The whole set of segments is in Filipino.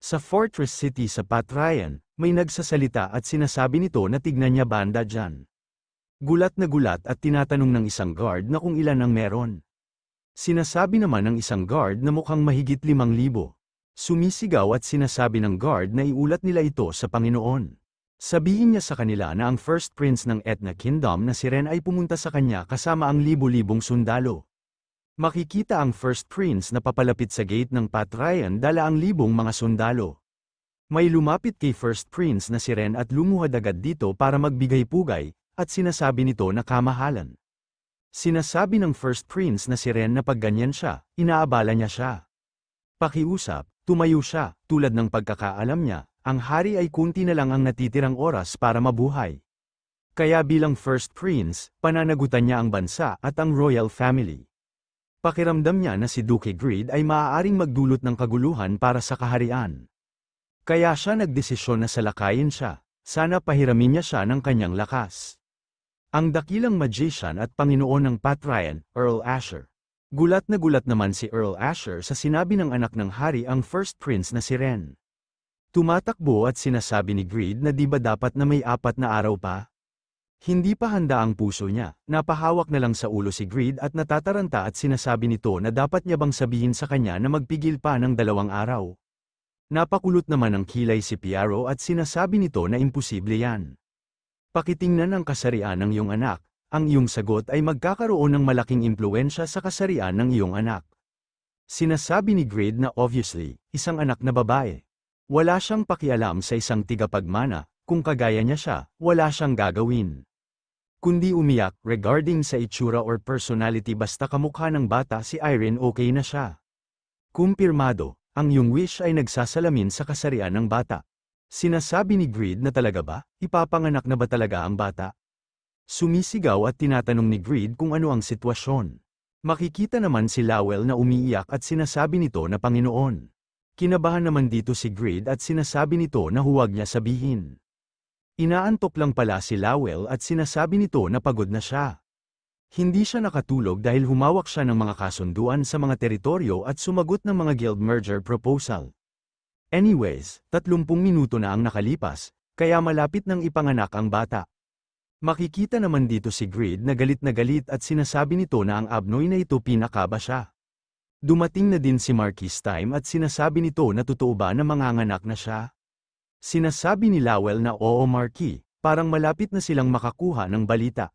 Sa Fortress City sa Pat may nagsasalita at sinasabi nito na tignan niya banda dyan. Gulat na gulat at tinatanong ng isang guard na kung ilan ang meron. Sinasabi naman ng isang guard na mukhang mahigit limang libo. Sumisigaw at sinasabi ng guard na iulat nila ito sa Panginoon. Sabihin niya sa kanila na ang first prince ng Etna Kingdom na si Ren ay pumunta sa kanya kasama ang libo-libong sundalo. Makikita ang First Prince na papalapit sa gate ng Patrayan dala ang libong mga sundalo. May lumapit kay First Prince na si Ren at lumuhad agad dito para magbigay-pugay, at sinasabi nito na kamahalan. Sinasabi ng First Prince na si Ren na pag ganyan siya, inaabala niya siya. Pakiusap, tumayo siya, tulad ng pagkakaalam niya, ang hari ay kunti na lang ang natitirang oras para mabuhay. Kaya bilang First Prince, pananagutan niya ang bansa at ang royal family. Pakiramdam niya na si Duke Greed ay maaaring magdulot ng kaguluhan para sa kaharian. Kaya siya nagdesisyon na salakayin siya, sana pahiramin niya siya ng kanyang lakas. Ang dakilang magician at Panginoon ng Pat Ryan, Earl Asher. Gulat na gulat naman si Earl Asher sa sinabi ng anak ng hari ang first prince na si Ren. Tumatakbo at sinasabi ni Greed na di ba dapat na may apat na araw pa? Hindi pa handa ang puso niya, napahawak na lang sa ulo si Greed at natataranta at sinasabi nito na dapat niya bang sabihin sa kanya na magpigil pa ng dalawang araw. Napakulot naman ang kilay si Piero at sinasabi nito na imposible yan. Pakitingnan ang kasarian ng iyong anak, ang iyong sagot ay magkakaroon ng malaking impluensya sa kasarian ng iyong anak. Sinasabi ni Greed na obviously, isang anak na babae. Wala siyang pakialam sa isang tigapagmana, kung kagaya niya siya, wala siyang gagawin kundi umiyak regarding sa itsura or personality basta kamukha ng bata si Irene okay na siya. Kumpirmado, ang yung wish ay nagsasalamin sa kasarian ng bata. Sinasabi ni Greed na talaga ba, ipapanganak na ba talaga ang bata? Sumisigaw at tinatanong ni Greed kung ano ang sitwasyon. Makikita naman si Lowell na umiiyak at sinasabi nito na Panginoon. Kinabahan naman dito si Greed at sinasabi nito na huwag niya sabihin. Inaantok lang pala si Lowell at sinasabi nito na pagod na siya. Hindi siya nakatulog dahil humawak siya ng mga kasunduan sa mga teritoryo at sumagot ng mga guild merger proposal. Anyways, 30 minuto na ang nakalipas, kaya malapit nang ipanganak ang bata. Makikita naman dito si Grid na galit na galit at sinasabi nito na ang abnoy na ito pinakaba siya. Dumating na din si Marquis Time at sinasabi nito na totoo ba na manganganak na siya? Sinasabi ni Lowell na oo Marquis, parang malapit na silang makakuha ng balita.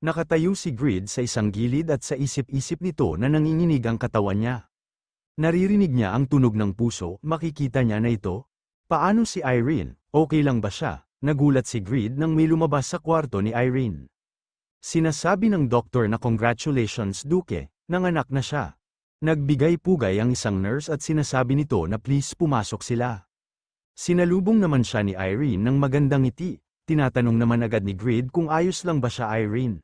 Nakatayo si Grid sa isang gilid at sa isip-isip nito na nanginginig ang katawan niya. Naririnig niya ang tunog ng puso, makikita niya na ito. Paano si Irene, okay lang ba siya? Nagulat si Grid nang may lumabas sa kwarto ni Irene. Sinasabi ng doktor na congratulations Duke, nanganak na siya. Nagbigay-pugay ang isang nurse at sinasabi nito na please pumasok sila. Sinalubong naman siya ni Irene ng magandang ngiti, tinatanong naman agad ni Grid kung ayos lang ba siya Irene.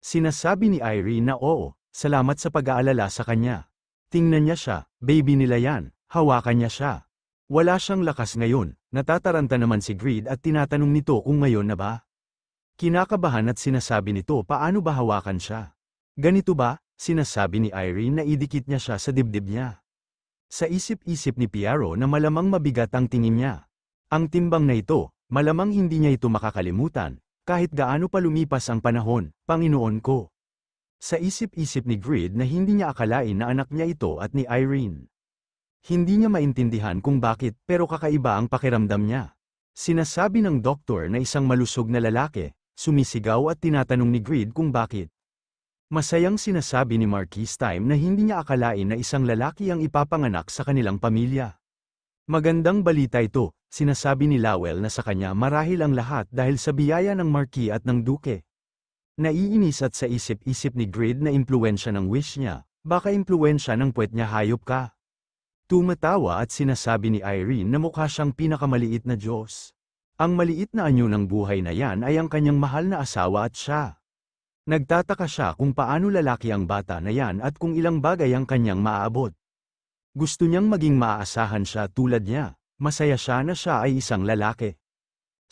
Sinasabi ni Irene na oo, salamat sa pag-aalala sa kanya. Tingnan niya siya, baby nila yan, hawakan niya siya. Wala siyang lakas ngayon, natataranta naman si Grid at tinatanong nito kung ngayon na ba. Kinakabahan at sinasabi nito paano ba hawakan siya. Ganito ba, sinasabi ni Irene na idikit niya siya sa dibdib niya. Sa isip-isip ni Piero na malamang mabigat ang tingin niya. Ang timbang na ito, malamang hindi niya ito makakalimutan, kahit gaano pa lumipas ang panahon, Panginoon ko. Sa isip-isip ni Grid na hindi niya akalain na anak niya ito at ni Irene. Hindi niya maintindihan kung bakit pero kakaiba ang pakiramdam niya. Sinasabi ng doktor na isang malusog na lalaki, sumisigaw at tinatanong ni Grid kung bakit. Masayang sinasabi ni Marquis Time na hindi niya akalain na isang lalaki ang ipapanganak sa kanilang pamilya. Magandang balita ito, sinasabi ni Lowell na sa kanya marahil ang lahat dahil sa biyaya ng Marquis at ng Duke. Naiinis at sa isip-isip ni Grid na impluensya ng wish niya, baka impluensya ng puwet niya hayop ka. Tumatawa at sinasabi ni Irene na mukha siyang pinakamaliit na Diyos. Ang maliit na anyo ng buhay na yan ay ang kanyang mahal na asawa at siya. Nagtataka siya kung paano lalaki ang bata na yan at kung ilang bagay ang kanyang maaabot. Gusto niyang maging maaasahan siya tulad niya, masaya siya na siya ay isang lalaki.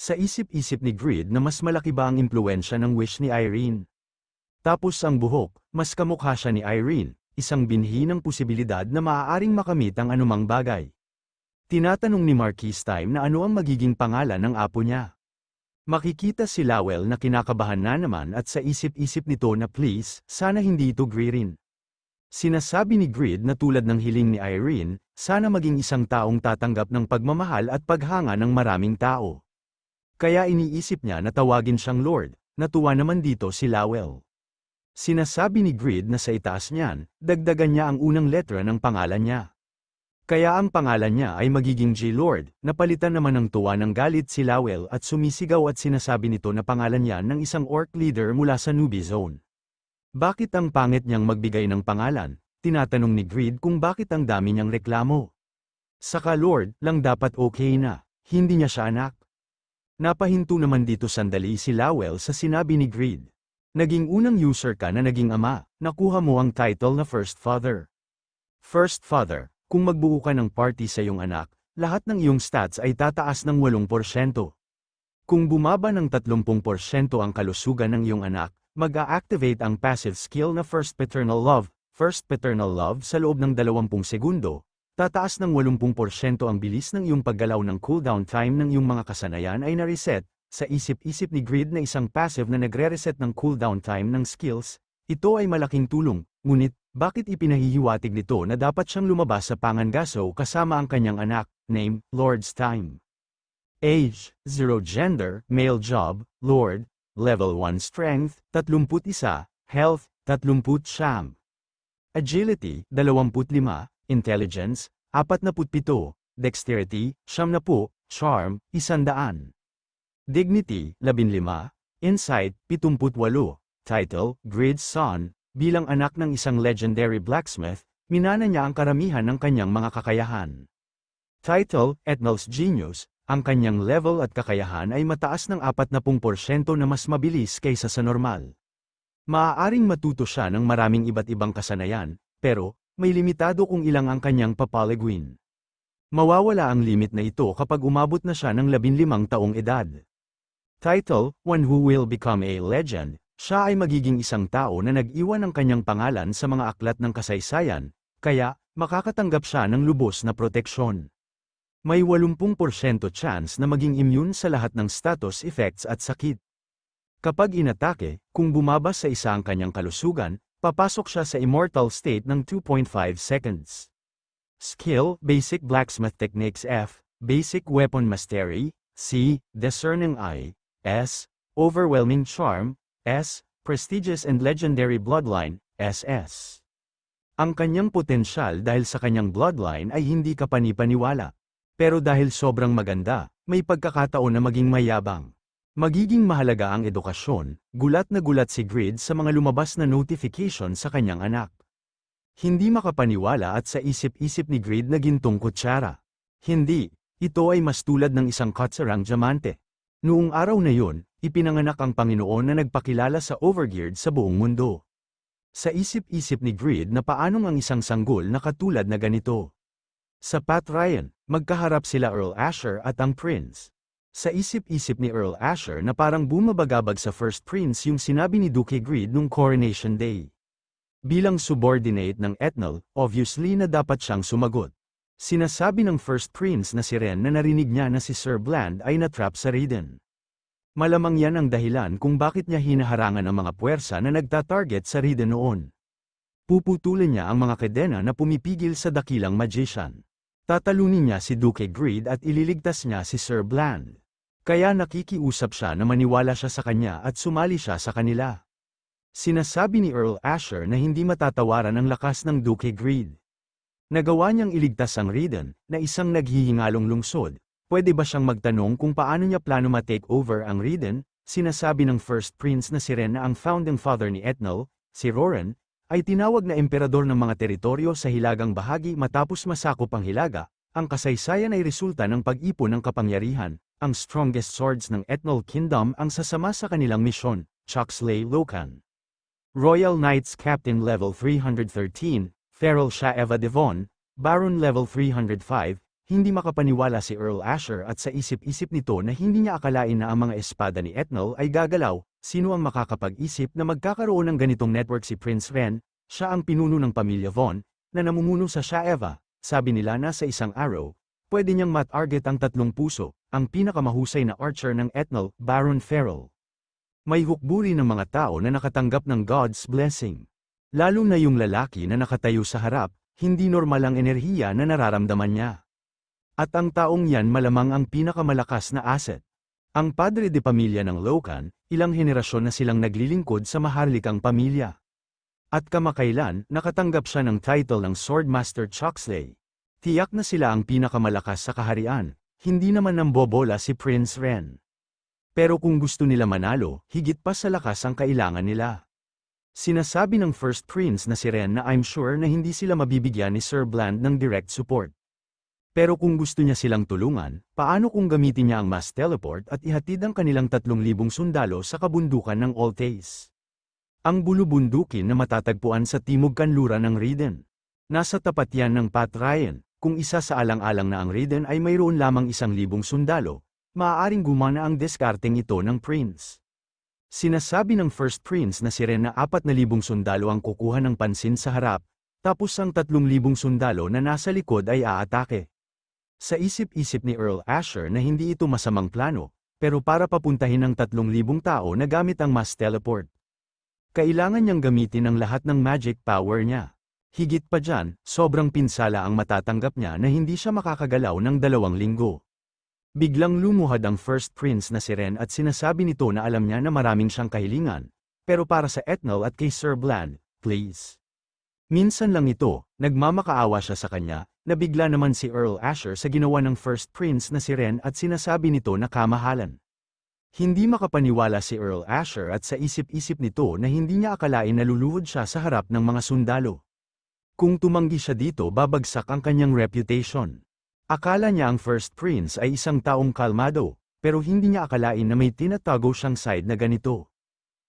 Sa isip-isip ni Grid na mas malaki ba ang impluensya ng wish ni Irene. Tapos ang buhok, mas kamukha siya ni Irene, isang binhi ng posibilidad na maaaring makamit ang anumang bagay. Tinatanong ni Marquis Time na ano ang magiging pangalan ng apo niya. Makikita si Lowell na kinakabahan na naman at sa isip-isip nito na please, sana hindi ito Greerin. Sinasabi ni Grid na tulad ng hiling ni Irene, sana maging isang taong tatanggap ng pagmamahal at paghanga ng maraming tao. Kaya iniisip niya na tawagin siyang Lord, natuwa naman dito si Lowell. Sinasabi ni Grid na sa itaas niyan, dagdagan niya ang unang letra ng pangalan niya. Kaya ang pangalan niya ay magiging J-Lord, napalitan naman ng tuwa ng galit si Lawel at sumisigaw at sinasabi nito na pangalan niya ng isang orc leader mula sa Nubie Zone. Bakit ang pangit niyang magbigay ng pangalan? Tinatanong ni Greed kung bakit ang dami niyang reklamo. Saka Lord, lang dapat okay na, hindi niya siya anak. Napahinto naman dito sandali si Lawel sa sinabi ni Greed. Naging unang user ka na naging ama, nakuha mo ang title na First Father. First Father, kung magbuo ka ng party sa iyong anak, lahat ng iyong stats ay tataas ng 8%. Kung bumaba ng 30% ang kalusugan ng iyong anak, mag-a-activate ang passive skill na First Paternal Love, First Paternal Love sa loob ng 20 segundo, tataas ng 80% ang bilis ng iyong paggalaw ng cooldown time ng iyong mga kasanayan ay na-reset, sa isip-isip ni Grid na isang passive na nagre-reset ng cooldown time ng skills, ito ay malaking tulong, Ngunit, bakit ipinahihiwatig nito na dapat siyang lumabas sa pangangaso kasama ang kanyang anak, name, Lord's Time? Age, 0 gender, male job, Lord, level 1 strength, 31, health, 30 Agility, 25, intelligence, 47, dexterity, 70, charm, 100. Dignity, 15, insight, 78, title, grid son, Bilang anak ng isang legendary blacksmith, minana niya ang karamihan ng kanyang mga kakayahan. Title, Ethnos Genius, ang kanyang level at kakayahan ay mataas ng 40% na mas mabilis kaysa sa normal. Maaaring matuto siya ng maraming iba't ibang kasanayan, pero, may limitado kung ilang ang kanyang papalagwin. Mawawala ang limit na ito kapag umabot na siya ng 15 taong edad. Title, One Who Will Become a Legend, siya ay magiging isang tao na nag-iwan ng kanyang pangalan sa mga aklat ng kasaysayan, kaya, makakatanggap siya ng lubos na proteksyon. May 80% chance na maging immune sa lahat ng status effects at sakit. Kapag inatake, kung bumaba sa isa ang kanyang kalusugan, papasok siya sa immortal state ng 2.5 seconds. Skill, Basic Blacksmith Techniques F, Basic Weapon Mastery, C, Discerning Eye, S, Overwhelming Charm, S. Prestigious and legendary bloodline, SS. Ang kanyang potensyal dahil sa kanyang bloodline ay hindi kapanipaniwala. Pero dahil sobrang maganda, may pagkakataon na maging mayabang. Magiging mahalaga ang edukasyon, gulat na gulat si Grid sa mga lumabas na notification sa kanyang anak. Hindi makapaniwala at sa isip-isip ni Grid na gintong kutsara. Hindi, ito ay mas tulad ng isang katsarang diamante. Noong araw na yun, ipinanganak ang Panginoon na nagpakilala sa overgeared sa buong mundo. Sa isip-isip ni Greed na paanong ang isang sanggol na katulad na ganito. Sa Pat Ryan, magkaharap sila Earl Asher at ang Prince. Sa isip-isip ni Earl Asher na parang bumabagabag sa First Prince yung sinabi ni Duke Greed nung Coronation Day. Bilang subordinate ng Ethnal, obviously na dapat siyang sumagot. Sinasabi ng First Prince na si Ren na narinig niya na si Sir Bland ay natrap sa Raiden. Malamang yan ang dahilan kung bakit niya hinaharangan ang mga puwersa na nagtatarget sa Riden noon. Puputulin niya ang mga kadena na pumipigil sa dakilang magician. Tatalunin niya si Duke Greed at ililigtas niya si Sir Bland. Kaya nakikiusap siya na maniwala siya sa kanya at sumali siya sa kanila. Sinasabi ni Earl Asher na hindi matatawaran ang lakas ng Duke Greed. Nagawa niyang iligtas ang Riden, na isang naghihingalong lungsod, pwede ba siyang magtanong kung paano niya plano ma-take over ang Riden? Sinasabi ng First Prince na si Ren na ang founding father ni Etnal, si Roren, ay tinawag na emperador ng mga teritoryo sa hilagang bahagi matapos masakop ang hilaga, ang kasaysayan ay resulta ng pag-ipon ng kapangyarihan, ang strongest swords ng Etnal Kingdom ang sasama sa kanilang misyon, Chuxley Lokan. Royal Knights Captain Level 313, Feral Shah Devon, Baron Level 305, hindi makapaniwala si Earl Asher at sa isip-isip nito na hindi niya akalain na ang mga espada ni Ethnol ay gagalaw, sino ang makakapag-isip na magkakaroon ng ganitong network si Prince Ren, siya ang pinuno ng pamilya Von, na namumuno sa Shaeva, sabi nila na sa isang arrow, pwede niyang matarget ang tatlong puso, ang pinakamahusay na archer ng Ethnol, Baron Feral. May hukburi ng mga tao na nakatanggap ng God's blessing. Lalo na yung lalaki na nakatayo sa harap, hindi normal ang enerhiya na nararamdaman niya. At ang taong yan malamang ang pinakamalakas na asset. Ang padre de pamilya ng Locan, ilang henerasyon na silang naglilingkod sa maharlikang pamilya. At kamakailan, nakatanggap siya ng title ng Swordmaster Choxley. Tiyak na sila ang pinakamalakas sa kaharian, hindi naman nang bobola si Prince Ren. Pero kung gusto nila manalo, higit pa sa lakas ang kailangan nila. Sinasabi ng First Prince na si Ren na I'm sure na hindi sila mabibigyan ni Sir Bland ng direct support. Pero kung gusto niya silang tulungan, paano kung gamitin niya ang mass teleport at ihatid ang kanilang 3,000 sundalo sa kabundukan ng Altace? Ang bulubundukin na matatagpuan sa timog kanluran ng Riden. Nasa tapat yan ng Pat Ryan, kung isa sa alang-alang na ang Riden ay mayroon lamang isang libong sundalo, maaaring gumana ang diskarteng ito ng Prince. Sinasabi ng First Prince na si Ren na libong sundalo ang kukuha ng pansin sa harap, tapos ang 3,000 sundalo na nasa likod ay aatake. Sa isip-isip ni Earl Asher na hindi ito masamang plano, pero para papuntahin ng 3,000 tao na gamit ang mass teleport. Kailangan niyang gamitin ang lahat ng magic power niya. Higit pa dyan, sobrang pinsala ang matatanggap niya na hindi siya makakagalaw ng dalawang linggo. Biglang lumuhad ang First Prince na si Ren at sinasabi nito na alam niya na maraming siyang kahilingan, pero para sa Etnal at kay Sir Bland, please. Minsan lang ito, nagmamakaawa siya sa kanya, Nabigla naman si Earl Asher sa ginawa ng first prince na si Ren at sinasabi nito na kamahalan. Hindi makapaniwala si Earl Asher at sa isip-isip nito na hindi niya akalain naluluhod siya sa harap ng mga sundalo. Kung tumanggi siya dito babagsak ang kanyang reputation. Akala niya ang first prince ay isang taong kalmado, pero hindi niya akalain na may tinatago siyang side na ganito.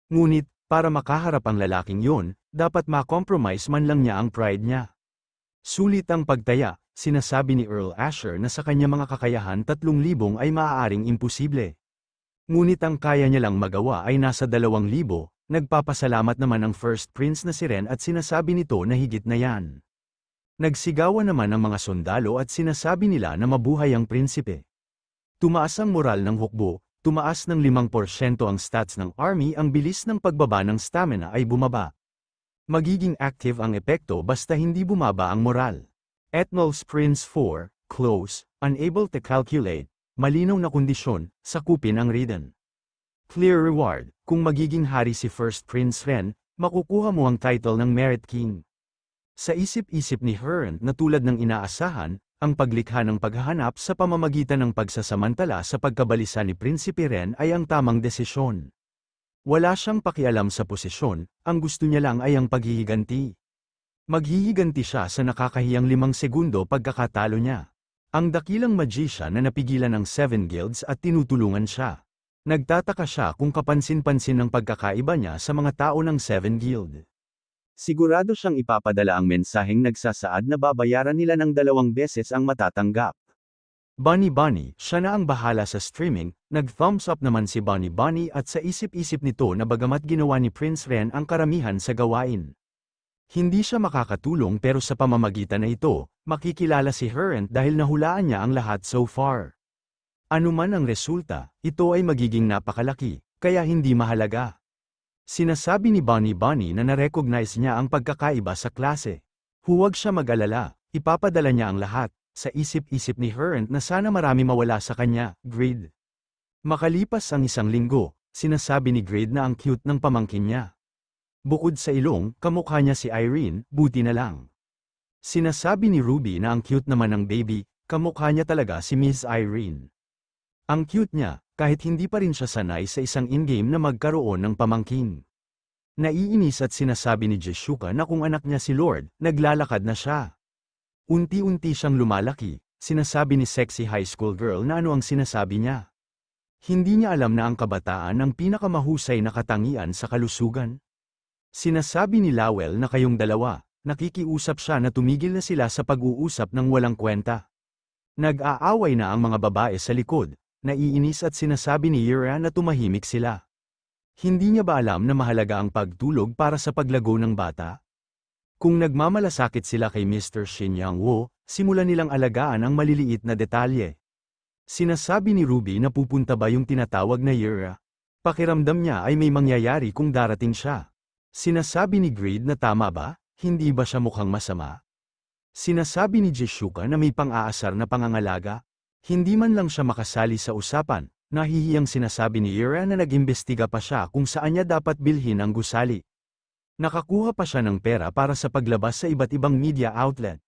Ngunit, para makaharap ang lalaking yun, dapat makompromise man lang niya ang pride niya. Sulit ang pagtaya, sinasabi ni Earl Asher na sa kanya mga kakayahan 3,000 ay maaaring imposible. Ngunit ang kaya niya lang magawa ay nasa 2,000, nagpapasalamat naman ang First Prince na si Ren at sinasabi nito na higit na yan. Nagsigawan naman ang mga sundalo at sinasabi nila na mabuhay ang prinsipe. Tumaas ang moral ng hukbo, tumaas ng 5% ang stats ng army ang bilis ng pagbaba ng stamina ay bumaba. Magiging active ang epekto basta hindi bumaba ang moral. Ethnol sprints 4, close, unable to calculate, malinaw na kondisyon, sakupin ang ridden. Clear reward, kung magiging hari si First Prince Ren, makukuha mo ang title ng Merit King. Sa isip-isip ni Hearn na tulad ng inaasahan, ang paglikha ng paghahanap sa pamamagitan ng pagsasamantala sa pagkabalisa ni Prinsipe Ren ay ang tamang desisyon. Wala siyang pakialam sa posisyon, ang gusto niya lang ay ang paghihiganti. Maghihiganti siya sa nakakahiyang limang segundo pagkakatalo niya. Ang dakilang magician na napigilan ng Seven Guilds at tinutulungan siya. Nagtataka siya kung kapansin-pansin ang pagkakaiba niya sa mga tao ng Seven Guild. Sigurado siyang ipapadala ang mensaheng nagsasaad na babayaran nila ng dalawang beses ang matatanggap. Bunny Bunny, siya na ang bahala sa streaming, nag-thumbs up naman si Bunny Bunny at sa isip-isip nito na bagamat ginawa ni Prince Ren ang karamihan sa gawain. Hindi siya makakatulong pero sa pamamagitan na ito, makikilala si Herent dahil nahulaan niya ang lahat so far. Ano man ang resulta, ito ay magiging napakalaki, kaya hindi mahalaga. Sinasabi ni Bunny Bunny na narecognize niya ang pagkakaiba sa klase. Huwag siya mag-alala, ipapadala niya ang lahat sa isip-isip ni Hearn na sana marami mawala sa kanya, Grade. Makalipas ang isang linggo, sinasabi ni Grade na ang cute ng pamangkin niya. Bukod sa ilong, kamukha niya si Irene, buti na lang. Sinasabi ni Ruby na ang cute naman ng baby, kamukha niya talaga si Miss Irene. Ang cute niya, kahit hindi pa rin siya sanay sa isang in-game na magkaroon ng pamangkin. Naiinis at sinasabi ni Jeshuka na kung anak niya si Lord, naglalakad na siya. Unti-unti siyang lumalaki, sinasabi ni sexy high school girl na ano ang sinasabi niya. Hindi niya alam na ang kabataan ang pinakamahusay na katangian sa kalusugan. Sinasabi ni Lowell na kayong dalawa, nakikiusap siya na tumigil na sila sa pag-uusap ng walang kwenta. Nag-aaway na ang mga babae sa likod, naiinis at sinasabi ni Yura na tumahimik sila. Hindi niya ba alam na mahalaga ang pagtulog para sa paglago ng bata? Kung nagmamalasakit sila kay Mr. Shin Yang Wo, simulan nilang alagaan ang maliliit na detalye. Sinasabi ni Ruby na pupunta ba yung tinatawag na Yura. Pakiramdam niya ay may mangyayari kung darating siya. Sinasabi ni Grade na tama ba, hindi ba siya mukhang masama? Sinasabi ni Jishuka na may pang-aasar na pangangalaga. Hindi man lang siya makasali sa usapan, nahihiyang sinasabi ni Yura na nag-imbestiga pa siya kung saan niya dapat bilhin ang gusali. Nakakuha pa siya ng pera para sa paglabas sa iba't ibang media outlet.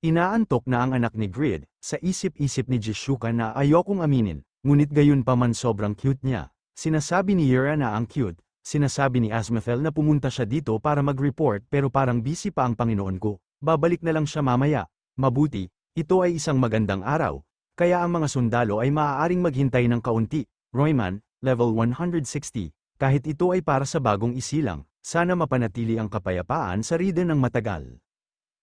Inaantok na ang anak ni Grid, sa isip-isip ni Jishuka na ayokong aminin, ngunit gayon pa man sobrang cute niya. Sinasabi ni Yura na ang cute, sinasabi ni Asmathel na pumunta siya dito para mag-report pero parang busy pa ang Panginoon ko, babalik na lang siya mamaya. Mabuti, ito ay isang magandang araw, kaya ang mga sundalo ay maaaring maghintay ng kaunti. Royman, level 160, kahit ito ay para sa bagong isilang, sana mapanatili ang kapayapaan sa Riden ng matagal.